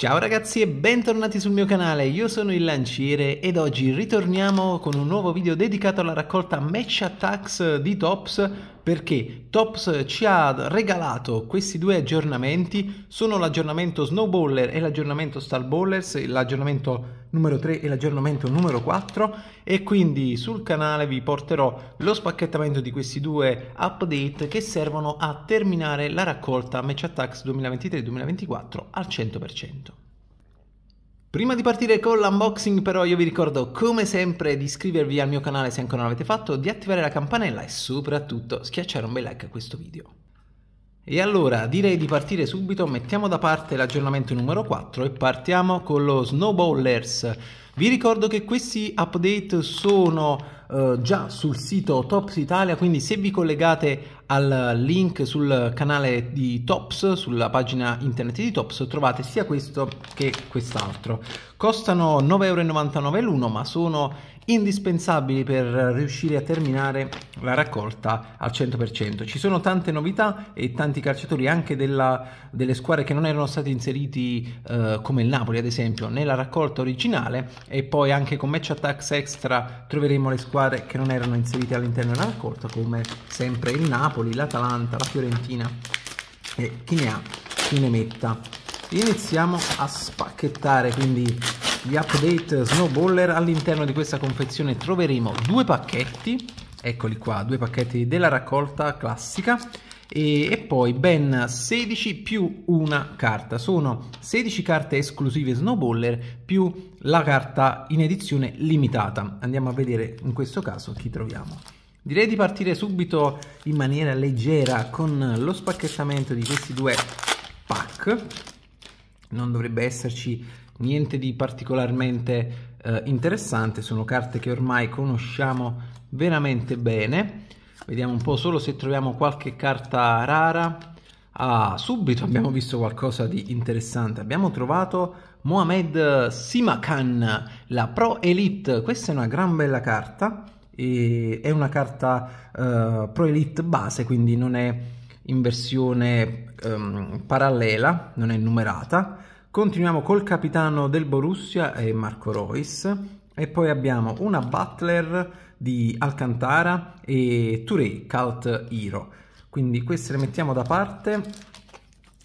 Ciao ragazzi e bentornati sul mio canale, io sono il Lanciere ed oggi ritorniamo con un nuovo video dedicato alla raccolta Match Attacks di Tops perché Tops ci ha regalato questi due aggiornamenti, sono l'aggiornamento Snowballer e l'aggiornamento Starballers, l'aggiornamento numero 3 e l'aggiornamento numero 4 e quindi sul canale vi porterò lo spacchettamento di questi due update che servono a terminare la raccolta Match Attacks 2023-2024 al 100%. Prima di partire con l'unboxing però io vi ricordo come sempre di iscrivervi al mio canale se ancora non l'avete fatto, di attivare la campanella e soprattutto schiacciare un bel like a questo video. E allora direi di partire subito, mettiamo da parte l'aggiornamento numero 4 e partiamo con lo Snowballers. Vi ricordo che questi update sono eh, già sul sito Tops Italia, quindi se vi collegate al link sul canale di Tops, sulla pagina internet di Tops, trovate sia questo che quest'altro. Costano 9,99€ l'uno, ma sono indispensabili per riuscire a terminare la raccolta al 100%. Ci sono tante novità e tanti calciatori anche della, delle squadre che non erano stati inseriti eh, come il Napoli ad esempio nella raccolta originale e poi anche con match attacks extra troveremo le squadre che non erano inserite all'interno della raccolta come sempre il Napoli, l'Atalanta, la Fiorentina e chi ne ha chi ne metta. Iniziamo a spacchettare quindi gli update snowballer all'interno di questa confezione troveremo due pacchetti eccoli qua due pacchetti della raccolta classica e, e, poi ben 16 più una carta sono 16 carte esclusive snowballer più la carta in edizione limitata andiamo a vedere in questo caso chi troviamo direi di partire subito in maniera leggera con lo spacchettamento di questi due pack non dovrebbe esserci niente di particolarmente eh, interessante, sono carte che ormai conosciamo veramente bene. Vediamo un po' solo se troviamo qualche carta rara. Ah, subito abbiamo visto qualcosa di interessante. Abbiamo trovato Mohamed Simakan, la Pro Elite. Questa è una gran bella carta. è una carta eh, Pro Elite base, quindi non è in versione ehm, parallela, non è numerata Continuiamo col capitano del Borussia e eh, Marco Reus e poi abbiamo una Butler di Alcantara e Turei Cult Hero. Quindi queste le mettiamo da parte.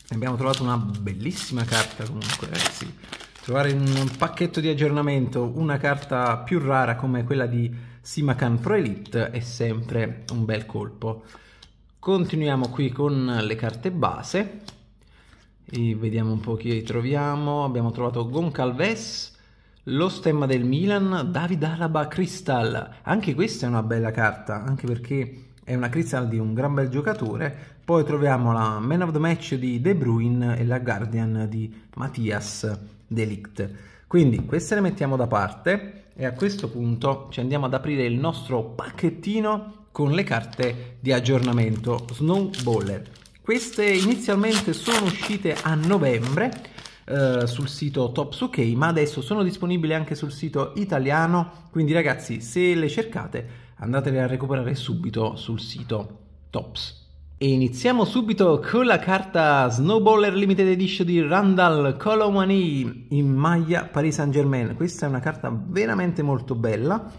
Abbiamo trovato una bellissima carta comunque, ragazzi. Eh, Trovare in un pacchetto di aggiornamento una carta più rara come quella di Simacan Pro Elite è sempre un bel colpo. Continuiamo qui con le carte base e vediamo un po' chi troviamo. Abbiamo trovato Goncalves, lo stemma del Milan, David Alaba Crystal. Anche questa è una bella carta, anche perché è una Crystal di un gran bel giocatore. Poi troviamo la Man of the Match di De Bruyne e la Guardian di Mattias Delict. Quindi queste le mettiamo da parte e a questo punto ci andiamo ad aprire il nostro pacchettino con le carte di aggiornamento Snowballer. Queste inizialmente sono uscite a novembre eh, sul sito Tops Topsuke, ma adesso sono disponibili anche sul sito italiano, quindi ragazzi se le cercate andatele a recuperare subito sul sito Tops. E iniziamo subito con la carta Snowballer Limited Edition di Randall Colomani in maglia Paris Saint Germain. Questa è una carta veramente molto bella.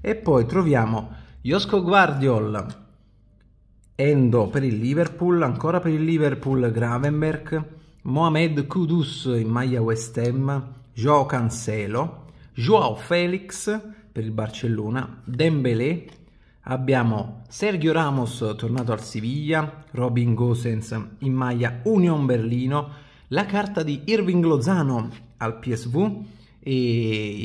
E poi troviamo Josco Guardiol, Endo per il Liverpool, ancora per il Liverpool Gravenberg, Mohamed Kudus in maglia West Ham, Joao Cancelo, Joao Felix per il Barcellona, Dembélé, abbiamo Sergio Ramos tornato al Siviglia, Robin Gosens in maglia Union Berlino, la carta di Irving Lozano al PSV e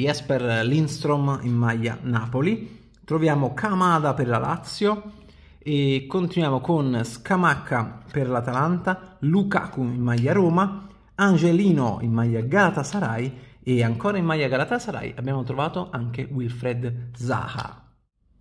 Jesper Lindstrom in maglia Napoli, troviamo Kamada per la Lazio, e continuiamo con Scamacca per l'Atalanta, Lukaku in maglia Roma, Angelino in maglia Galatasaray e ancora in maglia Galatasaray abbiamo trovato anche Wilfred Zaha.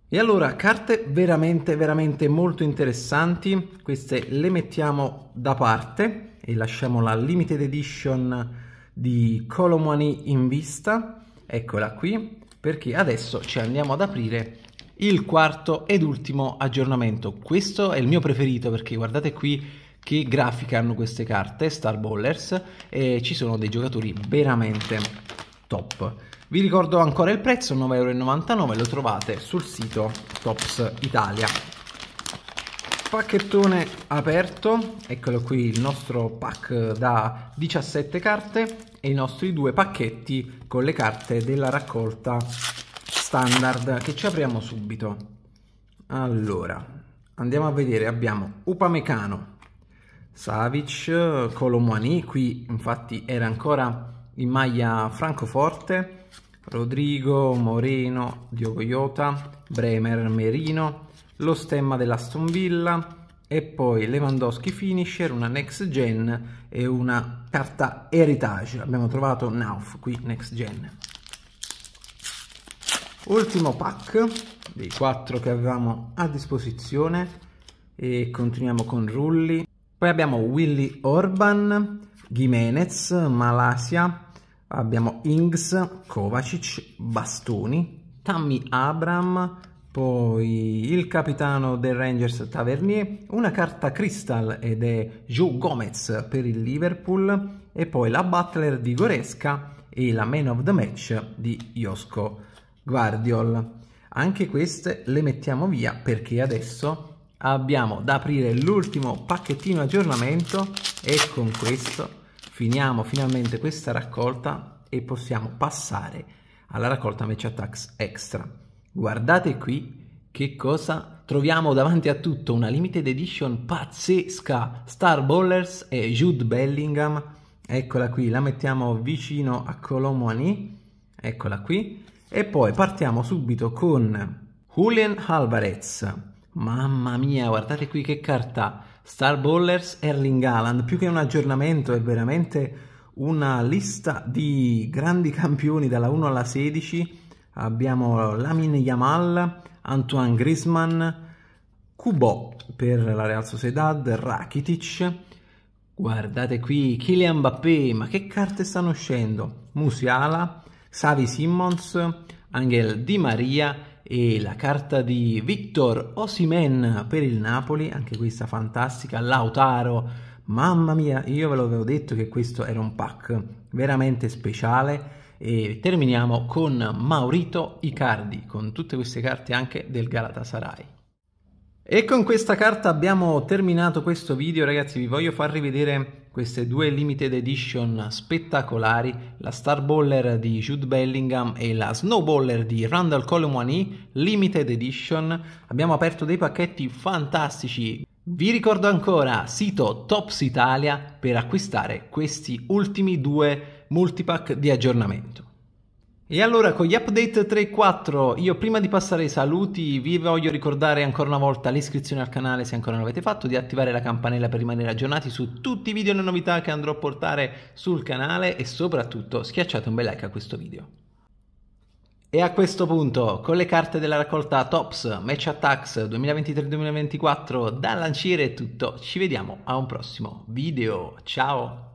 E allora, carte veramente, veramente molto interessanti, queste le mettiamo da parte e lasciamo la limited edition di Colomani in vista, eccola qui, perché adesso ci andiamo ad aprire il quarto ed ultimo aggiornamento. Questo è il mio preferito perché guardate qui che grafica hanno queste carte, Star Ballers, e ci sono dei giocatori veramente top. Vi ricordo ancora il prezzo, 9,99€, lo trovate sul sito Tops Italia. Pacchettone aperto, eccolo qui il nostro pack da 17 carte e i nostri due pacchetti con le carte della raccolta standard che ci apriamo subito. Allora, andiamo a vedere, abbiamo Upamecano, Savic, Colomani, qui infatti era ancora in maglia Francoforte, Rodrigo, Moreno, Diogo Iota, Bremer, Merino, lo stemma dell'Aston Villa e poi Lewandowski Finisher, una Next Gen e una carta Heritage. Abbiamo trovato Nauf qui Next Gen ultimo pack dei quattro che avevamo a disposizione e continuiamo con Rulli poi abbiamo Willy Orban Jimenez Malasia abbiamo Ings Kovacic Bastoni Tammy Abram poi il capitano del Rangers Tavernier, una carta Crystal ed è Joe Gomez per il Liverpool e poi la Butler di Goresca e la Man of the Match di Josco Guardiol. Anche queste le mettiamo via perché adesso abbiamo da aprire l'ultimo pacchettino aggiornamento e con questo finiamo finalmente questa raccolta e possiamo passare alla raccolta Match Attacks Extra. Guardate qui che cosa troviamo davanti a tutto, una limited edition pazzesca, Star Ballers e Jude Bellingham, eccola qui, la mettiamo vicino a Colomwani, eccola qui, e poi partiamo subito con Julian Alvarez. Mamma mia, guardate qui che carta! Star Bowlers Erling Haaland, più che un aggiornamento è veramente una lista di grandi campioni dalla 1 alla 16. Abbiamo Lamin Yamal, Antoine Griezmann, Kubo per la Real Sociedad, Rakitic. Guardate qui, Kylian Mbappé, ma che carte stanno uscendo? Musiala, Savi Simmons, Angel Di Maria e la carta di Victor Osimen per il Napoli, anche questa fantastica, Lautaro, mamma mia, io ve l'avevo detto che questo era un pack veramente speciale e terminiamo con Maurito Icardi, con tutte queste carte anche del Galatasaray. E con questa carta abbiamo terminato questo video, ragazzi, vi voglio far rivedere queste due limited edition spettacolari, la Starballer di Jude Bellingham e la Snowballer di Randall Colomwani, limited edition, abbiamo aperto dei pacchetti fantastici. Vi ricordo ancora sito Tops Italia per acquistare questi ultimi due multipack di aggiornamento. E allora con gli update 3 e 4, io prima di passare ai saluti vi voglio ricordare ancora una volta l'iscrizione al canale se ancora non l'avete fatto, di attivare la campanella per rimanere aggiornati su tutti i video e le novità che andrò a portare sul canale e soprattutto schiacciate un bel like a questo video. E a questo punto, con le carte della raccolta Tops Match Attacks 2023-2024 da lanciere è tutto, ci vediamo a un prossimo video, ciao!